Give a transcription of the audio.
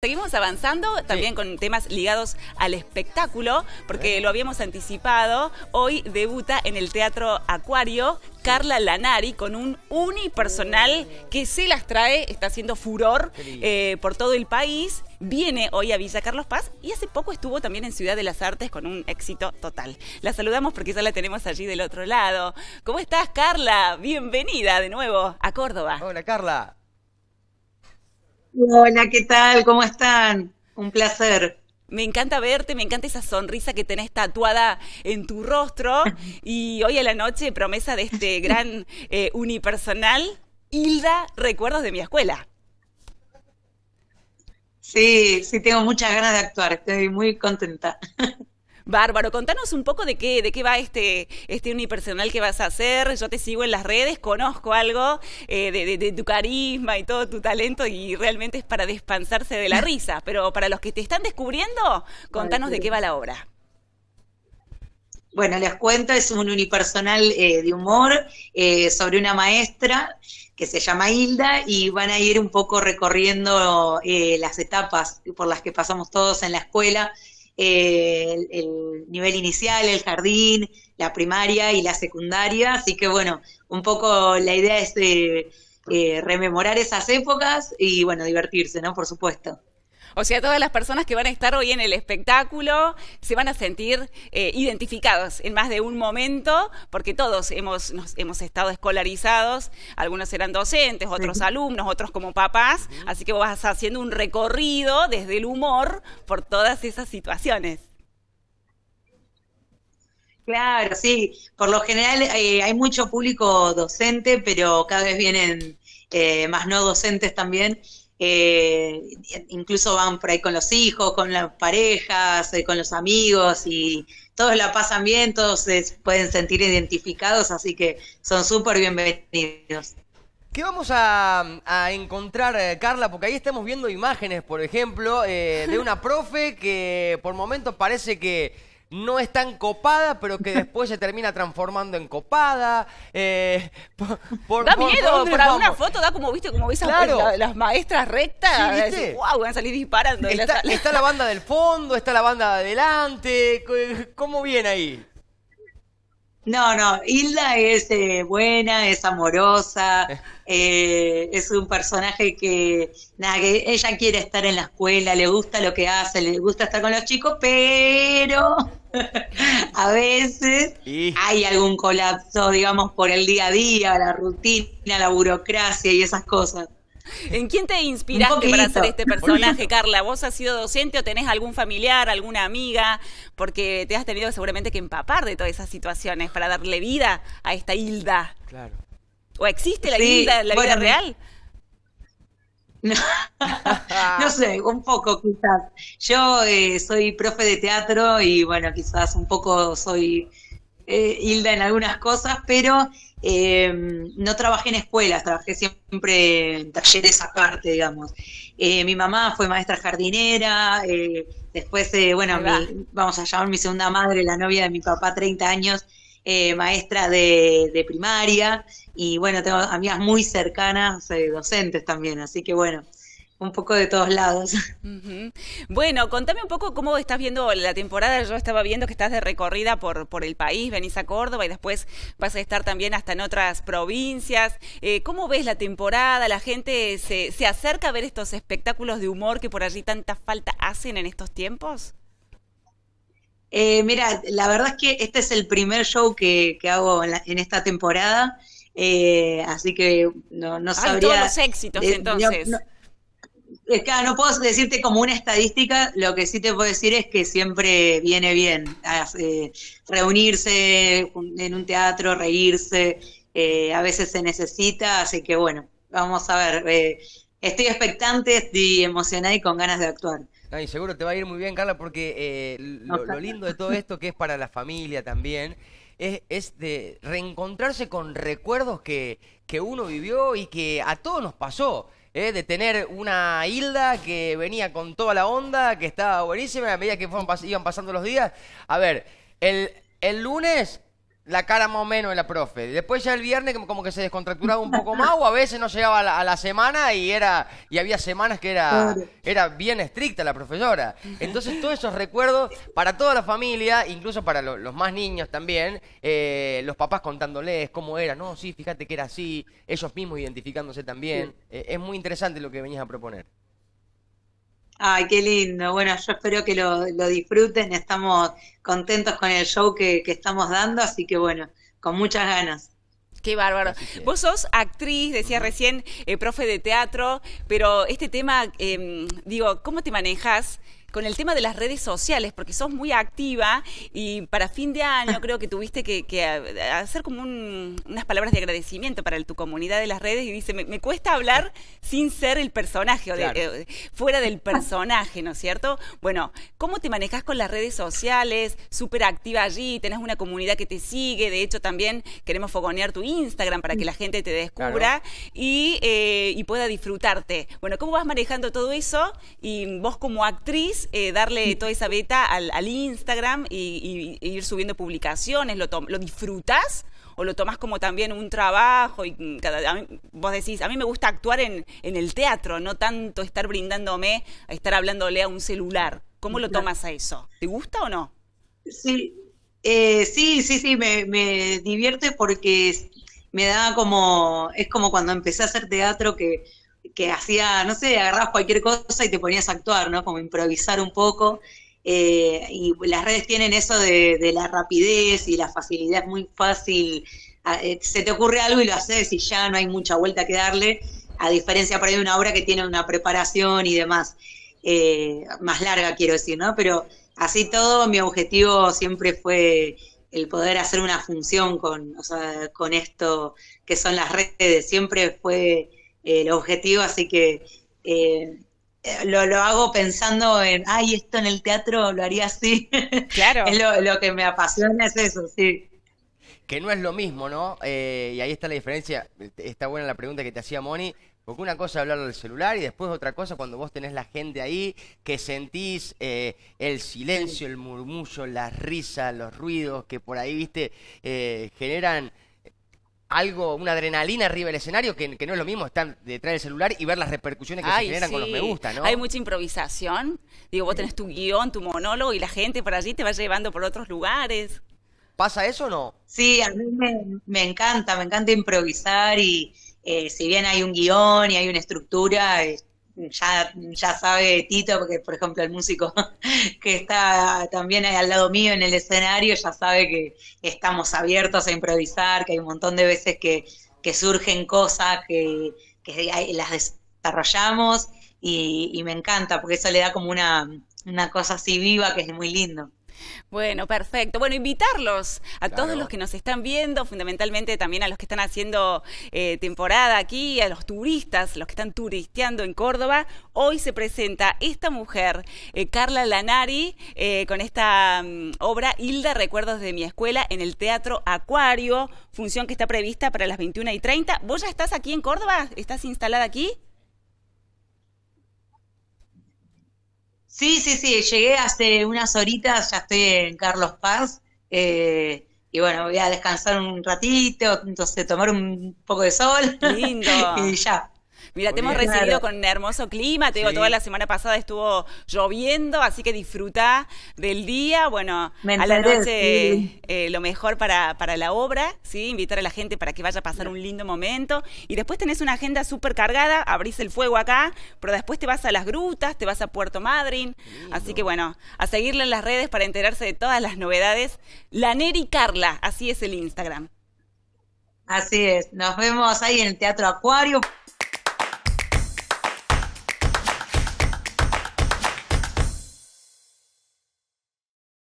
Seguimos avanzando también con temas ligados al espectáculo, porque lo habíamos anticipado. Hoy debuta en el Teatro Acuario Carla Lanari con un unipersonal que se las trae, está haciendo furor eh, por todo el país. Viene hoy a Villa Carlos Paz y hace poco estuvo también en Ciudad de las Artes con un éxito total. La saludamos porque ya la tenemos allí del otro lado. ¿Cómo estás, Carla? Bienvenida de nuevo a Córdoba. Hola, Carla. Hola, ¿qué tal? ¿Cómo están? Un placer. Me encanta verte, me encanta esa sonrisa que tenés tatuada en tu rostro. Y hoy a la noche, promesa de este gran eh, unipersonal, Hilda, recuerdos de mi escuela. Sí, sí, tengo muchas ganas de actuar, estoy muy contenta. Bárbaro, contanos un poco de qué, de qué va este, este unipersonal que vas a hacer. Yo te sigo en las redes, conozco algo eh, de, tu carisma y todo tu talento y realmente es para despansarse de la risa. Pero para los que te están descubriendo, contanos de qué va la obra. Bueno, les cuento, es un unipersonal eh, de humor eh, sobre una maestra que se llama Hilda y van a ir un poco recorriendo las etapas por las que pasamos todos en la escuela eh, el, nivel inicial, el jardín, la primaria y la secundaria. Así que bueno, un poco la idea es eh, eh, rememorar esas épocas y bueno, divertirse, ¿no? Por supuesto. O sea, todas las personas que van a estar hoy en el espectáculo se van a sentir identificadas eh, identificados en más de un momento, porque todos hemos, nos, hemos estado escolarizados, algunos eran docentes, otros alumnos, otros como papás, así que vos vas haciendo un recorrido desde el humor por todas esas situaciones. Claro, sí. Por lo general eh, hay mucho público docente, pero cada vez vienen eh, más no docentes también. Eh, incluso van por ahí con los hijos, con las parejas, eh, con los amigos y todos la pasan bien, todos se pueden sentir identificados, así que son súper bienvenidos. ¿Qué vamos a, encontrar, eh, Carla? Porque ahí estamos viendo imágenes, por ejemplo, de una profe que por momentos parece que no es tan copada, pero que después se termina transformando en copada. Eh, por, da miedo, por alguna foto da como, viste, como ves las, maestras rectas, sí, dices wow, van a salir disparando. Está, la, banda del fondo, está la banda de adelante, ¿cómo viene ahí? No, no, Hilda es eh, buena, es amorosa, eh. Eh, es un personaje que, nada, que ella quiere estar en la escuela, le gusta lo que hace, le gusta estar con los chicos, pero a veces hay algún colapso, digamos, por el día a día, la rutina, la burocracia y esas cosas. ¿En quién te inspiraste para hacer este personaje, Carla? ¿Vos has sido docente o tenés algún familiar, alguna amiga? Porque te has tenido seguramente que empapar de todas esas situaciones para darle vida a esta Hilda. Claro. ¿O existe la Hilda en la vida real? No, sé, un poco quizás. Yo eh, soy profe de teatro y bueno, quizás un poco soy eh, Hilda en algunas cosas, pero eh, no trabajé en escuelas, trabajé siempre en talleres aparte, digamos. Eh, mi mamá fue maestra jardinera, eh, después, eh, bueno, vamos a llamar mi segunda madre, la novia de mi papá, 30 años, maestra de, de, primaria, y bueno, tengo amigas muy cercanas, docentes también, así que bueno, un poco de todos lados. Bueno, contame un poco cómo estás viendo la temporada. Yo estaba viendo que estás de recorrida por, por el país, venís a Córdoba y después vas a estar también hasta en otras provincias. Eh, ¿Cómo ves la temporada? ¿La gente se, se acerca a ver estos espectáculos de humor que por allí tanta falta hacen en estos tiempos? Eh, mira, la verdad es que este es el primer show que, hago en, esta temporada, eh, así que no, no sabría... Hay todos los éxitos, entonces que ah, no puedo decirte como una estadística, lo que sí te puedo decir es que siempre viene bien eh, reunirse en un teatro, reírse, eh, a veces se necesita, así que bueno, vamos a ver. Eh, estoy expectante y emocionada y con ganas de actuar. seguro te va a ir muy bien, Carla, porque lo, lindo de todo esto, que es para la familia también, es, de reencontrarse con recuerdos que, que uno vivió y que a todos nos pasó. Eh, de tener una Hilda que venía con toda la onda, que estaba buenísima, a medida que iban pasando los días. A ver, el, el lunes la cara más o menos de la profe. Después ya el viernes como que se descontracturaba un poco más o a veces no llegaba a la, semana y era y había semanas que era, era bien estricta la profesora. Entonces todos esos recuerdos para toda la familia, incluso para los más niños también, eh, los papás contándoles cómo era, no, sí, fíjate que era así, ellos mismos identificándose también. Eh, es muy interesante lo que venías a proponer. Ay, qué lindo. Bueno, yo espero que lo, disfruten. Estamos contentos con el show que, estamos dando, así que bueno, con muchas ganas. Qué bárbaro. Vos sos actriz, decía recién, eh, profe de teatro, pero este tema, em, digo, ¿cómo te manejas con el tema de las redes sociales, porque sos muy activa y para fin de año creo que tuviste que, hacer como unas palabras de agradecimiento para tu comunidad de las redes y dice, me, cuesta hablar sin ser el personaje, o eh, fuera del personaje, ¿no es cierto? Bueno, ¿cómo te manejas con las redes sociales? Súper activa allí, tenés una comunidad que te sigue, de hecho también queremos fogonear tu Instagram para que la gente te descubra eh, y pueda disfrutarte. Bueno, ¿cómo vas manejando todo eso? Y vos como actriz, eh, darle toda esa beta al, Instagram y, ir subiendo publicaciones? ¿Lo, lo disfrutas o lo tomas como también un trabajo? y Vos decís, a mí me gusta actuar en, el teatro, no tanto estar brindándome, estar hablándole a un celular. ¿Cómo lo tomas a eso? ¿Te gusta o no? Sí, eh, sí, sí, sí, me, me divierte porque me da como, es como cuando empecé a hacer teatro que que hacía, no sé, agarrabas cualquier cosa y te ponías a actuar, ¿no? Como improvisar un poco. Eh, y las redes tienen eso de, la rapidez y la facilidad, es muy fácil. Ah, eh, se te ocurre algo y lo haces y ya no hay mucha vuelta que darle, a diferencia por ahí de una obra que tiene una preparación y demás, eh, más larga quiero decir, ¿no? Pero así todo, mi objetivo siempre fue el poder hacer una función con, con esto que son las redes, siempre fue el objetivo, así que eh, eh, lo, hago pensando en, ay, esto en el teatro lo haría así. Claro. lo, que me apasiona es eso, sí. Que no es lo mismo, ¿no? Eh, y ahí está la diferencia. Este, está buena la pregunta que te hacía Moni. Porque una cosa es hablar del celular y después otra cosa cuando vos tenés la gente ahí, que sentís el silencio, el murmullo, la risa, los ruidos que por ahí, viste, generan algo, una adrenalina arriba del escenario, que, no es lo mismo estar detrás del celular y ver las repercusiones que se generan con los me gusta, ¿no? Hay mucha improvisación. Digo, vos tenés tu guión, tu monólogo y la gente por allí te va llevando por otros lugares. ¿Pasa eso o no? Sí, a mí me, encanta, me encanta improvisar y eh, si bien hay un guión y hay una estructura, ya, ya sabe Tito, porque por ejemplo el músico que está también ahí al lado mío en el escenario, ya sabe que estamos abiertos a improvisar, que hay un montón de veces que, surgen cosas, que, las desarrollamos y, me encanta, porque eso le da como una cosa así viva que es muy lindo. Bueno, perfecto. Bueno, invitarlos a todos los que nos están viendo, fundamentalmente también a los que están haciendo eh, temporada aquí, a los turistas, los que están turisteando en Córdoba. Hoy se presenta esta mujer, eh, Carla Lanari, eh, con esta mm, obra Hilda Recuerdos de mi escuela en el Teatro Acuario, función que está prevista para las 21 y 30. ¿Vos ya estás aquí en Córdoba? ¿Estás instalada aquí? Sí, sí, sí, llegué hace unas horitas, ya estoy en Carlos Paz. Eh, y bueno, voy a descansar un ratito, entonces tomar un poco de sol. y ya. Mira, te hemos recibido con un hermoso clima, te digo, toda la semana pasada estuvo lloviendo, así que disfruta del día, bueno, a la noche eh, lo mejor para, la obra, ¿sí? Invitar a la gente para que vaya a pasar un lindo momento y después tenés una agenda súper cargada, abrís el fuego acá, pero después te vas a las grutas, te vas a Puerto Madryn, así que bueno, a seguirle en las redes para enterarse de todas las novedades. La Neri Carla, así es el Instagram. Así es, nos vemos ahí en el Teatro Acuario.